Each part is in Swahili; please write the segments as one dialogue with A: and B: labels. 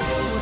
A: Thank you.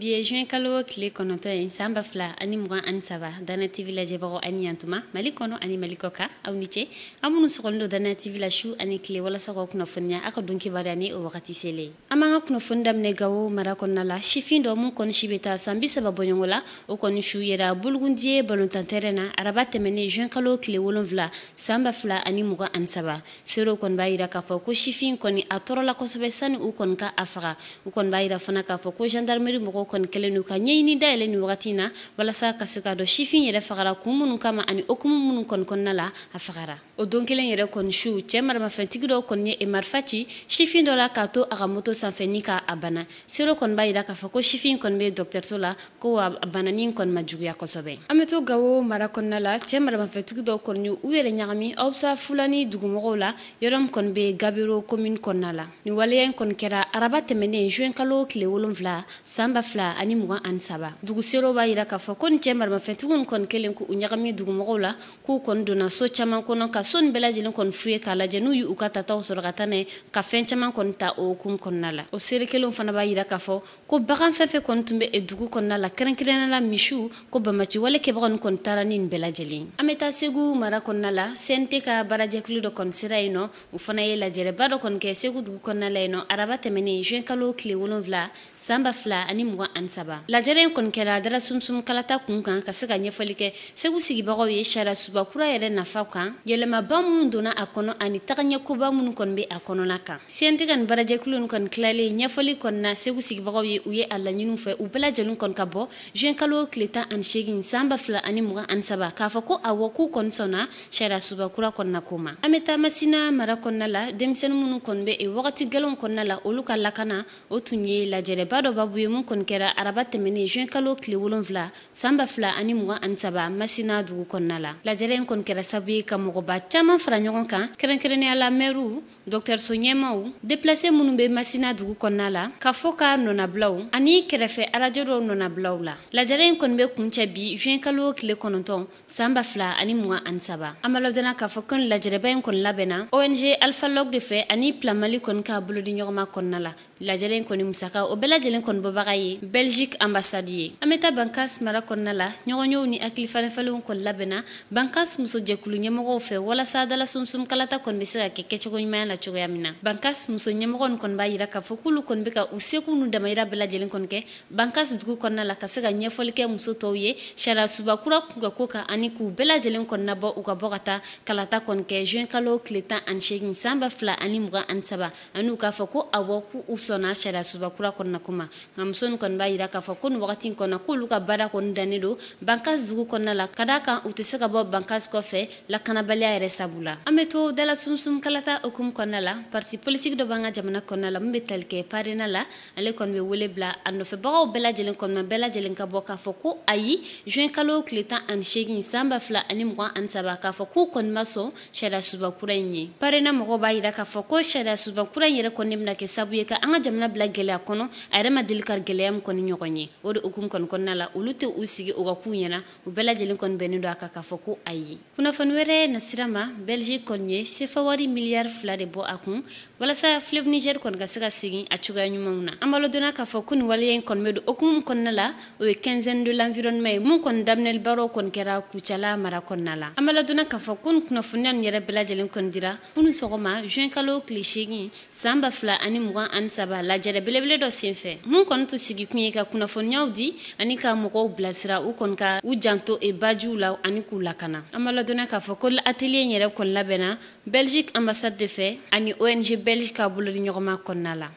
A: bi ye juin kalo tile kɔnɔtɔ ye saan ba fila ani mugan ani saba dana tv lajɛbagaw ani yantuma mali kɔnɔ ani mali kɔ ka aw ni cɛ an minnu sɔgɔlen do dana tv la su ani tile walasa k'aw kunnafoniya aw ka don kibaruya ni o wagati sele an b'an ka kunnafoni daminɛ gawo mara kɔnɔna la sifin dɔ mun kɔni si be taa saan bisaba bɔɲɔgɔn la o kɔni su yɛra bologundiye balontanterɛn na araba tɛmɛne juin kalo tile wolonfila saan ba fila ani mugan ani saba seerew kɔni b'a yira k'a fɔ ko sifin kɔni a tɔɔrɔla kosɛbɛ sanni u kɔni ka a faga u kɔni b'a yira fana k'a fɔ ko gendarmeri mɔgɔw kɔni kɛlen ka ɲɛɲini dayɛlɛ ni wagati na walasa ka se ka dɔ sifin yɛrɛ fagara kun minnu kama ani okumu minnu kɔni kɔnɔna la a fagara o don kelen yɛrɛ kɔni su cɛɛ maramafɛntigi dɔ kɔni ye emarifa ci sifin dɔ la k'a to a ka moto sanfɛ ni ka a bana seero kɔni b'a yira k'a fɔ ko sifin kɔni be dɔktɛriso la ko a banani kɔni ma juguya kosɔbɛ an be to gawo mara kɔnɔna la cɛɛ maramafɛntigi dɔ kɔni u yɛrɛ ɲagami awsa fulani dugumɔgɔw la yɔrɔ min kɔni be gabiro komin kɔnɔna la nin waleya kɔni kɛra araba tɛmɛnen juɛn kalo tile wolonfila san ba fila fila ani mugan ani saba duguserew b'a yira k'a fɔ ko ni cɛ maramafɛntigiw ni kɔni kelen k'u ɲagami dugumɔgɔw la k'u kɔni donna so caaman kɔnɔ ka so ni bɛɛlajɛlen kɔni fu ye k'a lajɛ n'u y'u ka tataw sɔrɔ ka taa n'a ye ka fɛn caaman kɔni ta o hukumu kɔnɔna la o seere kelenw fana b'a yira k'a fɔ ko bagan fɛn fɛn kɔni tun be e dugu kɔnɔna la kɛrɛnkɛrɛnna la misiw ko bamaci wale kɛbaga ni kɔni taara ni nin bɛɛlajɛlen an be taa segu mara kɔnɔna la sente ka baarajɛkulu dɔ kɔni sera yen nɔ u fana ye lajɛrɛba dɔ kɔni kɛ segu dugu kɔnɔna la yen nɔ araba tɛmɛnen juin kalo tile wolonfila san ba fila ani mugan ani saba lajɛrɛ in kɔni kɛra dala sumsum kalata kun kan ka se ka ɲɛfɔli kɛ segu sigibagaw ye sariya subakura yɛrɛ nafa kan yɛlɛmaba minnu donna a kɔnɔ ani tagaɲɛkoba minnu kɔni be a kɔnɔna kan siyɛntɛgɛ ni barajɛkulu ni kɔni kilale ɲɛfɔli kɔnina segu sigibagaw ye u ye a laɲiniw fɛ u bɛlajɛlen kɔni ka bɔ juɛn kalo tile tan ani segin saan ba fila ani mg ani saba k'a fɔ ko wɔ k'u kɔni sɔnna sariya subakura kɔnna ko ma an be taa masina mara kɔnna la denmisɛni minnu kɔni be wagati gwɛlɛnw kɔnɔna la olu ka lakana o tun ye lajɛrɛba dɔ babu ye mun kɔni kɛra kɛra araba tɛmɛnen juin kalo tile wolonfila san ba fila ani mugan ani saba masina dugu kɔnɔna la lajɛrɛ in kɔni kɛra sababu ye ka mɔgɔba caaman fara ɲɔgɔn kan kɛrɛnkɛrɛnnenya la mɛriw dɔktɛriso ɲɛmaw deplase minnu be masina dugu kɔnɔna la ka fɔ ka nɔnabilaw ani kɛrɛfɛ arajo dɔw nɔnabilaw la lajɛrɛ in kɔni be kuncɛ bi juin kalo tile kɔnɔntɔn san ba fila ani mugan ani saba an balɔdana k'a fɔ kɔni lajɛrɛba in kɔni labɛnna ong alpha log de fɛ ani plamali kɔni k'a bolodi ɲɔgɔnma kɔnɔna la lajɛlen in kɔni musaka o bɛɛ lajɛlen kɔni bɔbaga ye belgique ambasadi ye an bɛ taa bankas mara kɔnɔna la ɲɔgɔnyew ni hakili falenfalenw kɔni labɛnna bankas muso jɛkulu ɲɛmɔgɔw fɛ walasa dala sumsumkalata kɔni bɛ se ka kɛ kɛcogo ɲumanya la cogoya min na bankas muso ɲɛmɔgɔ ni kɔni b'a yira k'a fɔ k'olu kɔni bɛ ka u segu n'u damayira bɛɛ lajɛlen kɔni kɛ bankas dugu kɔnɔna la ka se ka ɲɛfɔli muso tɔw ye sariya subakura kun ka ko kan ani k'u bɛɛ lajɛlen kɔnɔna bɔ u ka bɔ ka ta kalata kɔni kɛ juin kalo tile tan ani seegin san ba fila ani mugan ani saba ani u k'a fɔ ko awɔ k'u sɔnna sariya suba kura kɔnɔna kuma nka muso nin kɔni b'a yira k'a fɔ ko nin wagati in kɔnɔna k'olu ka baara kɔni dannen don bankasi dugu kɔnɔna la ka d'a kan u tɛ se ka bɔ bankasi kɔfɛ lakanabaliya yɛrɛ sabu la an bɛ to dala sumusumukalata hukumu kɔnɔna la parti politique dɔ b'an ka jamana kɔnɔna la min bɛ tali kɛ parena la ale kɔni be wele bila a nɔfɛbagaw bɛɛ lajɛlen kɔnɔma bɛɛ lajɛlen ka bɔ k'a fɔ ko ayi juin kalo tile tan ani seegin san ba fila ani mugan ani saba k'a fɔ k'u kɔni ma sɔn sariya suba kura in ye parena mɔgɔw b'a yira k'a fɔ ko sariya suba kura in yɛrɛ kɔni bɛna kɛ sabu ye ka an ka jamana bila gɛlɛya kɔnɔ a yɛrɛ ma deli ka gɛlɛya min kɔni ɲɔgɔn ye o de hukumu kɔni kɔnɔna la olu tɛ u sigi o ka k'u ɲɛna u bɛɛ lajɛlen kɔni bɛnnen don a kan k'a fɔ ko ayi kunnafoni wɛrɛ nasira ma belgique kɔni ye sefa wari miliyari fila de bɔ a kun walasa fleuve niger kɔni ka se ka segin a cogoya ɲumanw na an balo donna k'a fɔ ko nin waleya in kɔni bɛ don hukumu kɔnɔna la o ye quinzaine de l'environnement ye mun kɔni daminɛli baaraw kɔni kɛra kucala mara kɔnɔna la an balo donna k'a fɔ ko nin kunnafoniya nin yɛrɛ bɛɛ lajɛlen kɔni dira kunu sɔgɔma juin kalo tile seegin san ba fila ani mugan ani saba saba lajɛrɛ belebele dɔ sen fɛ mun kɔni tun sigi kun ye ka kunnafoniyaw di ani ka mɔgɔw bilasira u kɔni ka u janto e bajuw la ani k'u lakana an b'a k'a fɔ ko atelier yɛrɛ kɔni labɛnna belgique ambassade de fɛ ani ong belgique ka bolodi ɲɔgɔnma kɔnɔna la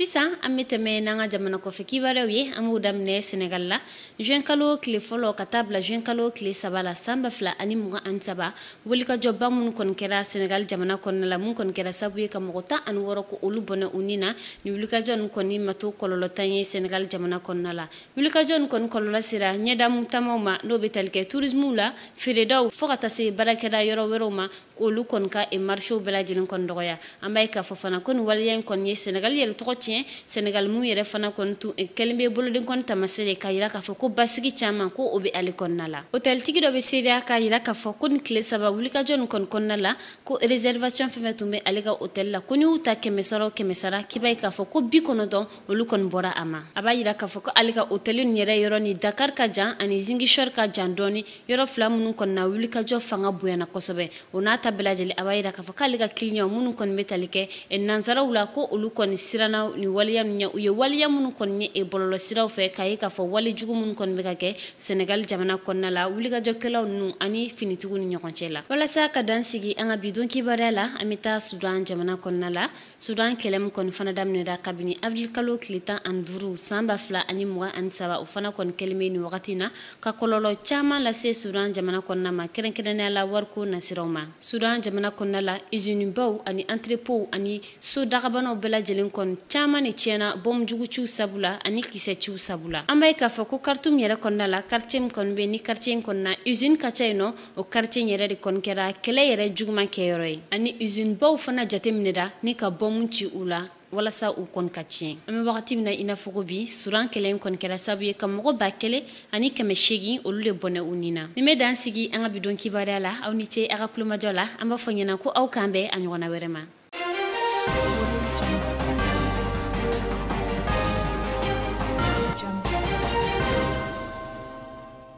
A: sisan an be tɛmɛ n'an ka jamana kɔfɛ kibaruyaw ye an b'u daminɛ senegal la juin kalo kile fɔlɔ ka taa bila juin kalo kile saba la saan ba fila ani mugan ani saba wulikajɔba minnu kɔni kɛra senegal jamana kɔnɔna la mun kɔni kɛra sabu ye ka mɔgɔ tan ani wɔrɔ ko olu bɔnɛ u ni na ni wulikajɔ ni kɔni mato kɔlɔlɔtan ye senegal jamana kɔnɔna la wulikajɔ ni kɔni kɔlɔlɔ sera ɲɛdamu tamaw ma n'o be tali kɛ turismuw la feeredaw fɔɔ ka taa se baarakɛda yɔrɔ wɛrɛw ma olu kɔni ka marshew bɛɛ lajɛlen kɔni dɔgɔya an b'a ye k'a fɔ fana ko ni waleya kɔni ye senegal yɛrɛ tɔgɔ tiɲɛ senegal mun yɛrɛ fana kɔni tun e kɛlen bɛ boloden kɔni tamase de k'a yira k'a fɔ ko basigi caaman ko o be ale kɔnɔna la hotɛlitigi dɔ be seereya k'a yira k'a fɔ ko ni tile saba wulikajɔ ni kɔni kɔnɔna la ko réservation fɛn fɛ tun be ale ka hotɛl la ko ni y'u ta kɛmɛsara o kɛmɛsara k'i b'a ye k'a fɔ ko bi kɔnɔdɔn olu kɔni bɔra a ma a b'a yira k'a fɔ ko ale ka hotɛli nin yɛrɛ yɔrɔ ni dakar ka jan ani zingishɔr ka jan dɔɔni yɔrɔ fila minnu kɔnina wulikajɔ fanga bonyana kosɛbɛ o n'a ta bɛlajɛli a b'a yira k'a fɔ k'ale ka kiliɲaw minnu kɔni be tali kɛ e nansaraw la ko olu kɔni siranna ni waliya nu ɲɛ u ye waliya minnu kɔni ye bɔlɔlɔsiraw fɛ k'a ye k'a fɔ walijugu minnu kɔni bɛ ka kɛ senegal jamana kɔnɔna la wulikajɔkɛlaw nunu ani finitigiw ni ɲɔgɔn cɛ la walasa ka dan sigi an ka bidon kibaruya la an bɛ taa sudan jamana kɔnɔna la sudan kɛlɛ min kɔni fana daminɛra kabini avrikalo tile tan ani duru san ba fila ani mugan ani saba o fana kɔni kɛlen bɛ nin wagati na ka kɔlɔlɔ caaman lase sudan jamana kɔnɔna ma kɛrɛnkɛrɛnnenya la wariko nasiraw ma sudan jamana kɔnɔna la izinibaw ani antrepow ani so dagabanaw bɛɛ lajɛlen kɔni caaman ne tiɲɛna bɔm sabu sabula ani kisɛciw sabula an b'a k'a fɔ ko karitum yɛrɛ kɔnɔna la karitiye min kɔni be ni karitiye n kɔnɔna usine ka ca yen nɔ o karitiye yɛrɛ de kɔni kɛra kɛlɛ yɛrɛ juguman kɛyɔrɔ ye ani baw fana jate minɛda ni ka bɔmu ci u la walasa u kɔni ka tiɲɛ an be wagati min na i n'a fɔ ko bi suran kɛlɛ kɔni kɛra sabu ye ka mɔgɔ ba kelen ani kɛmɛ segin olu le bɔnɛ u nin na nin be dan sigi an ka bidon kibariya la aw ni ce a ka kulomajɔ la an b'a fɔ ɲɛna ko aw k'an bɛ a ɲɔgɔnna wɛrɛ ma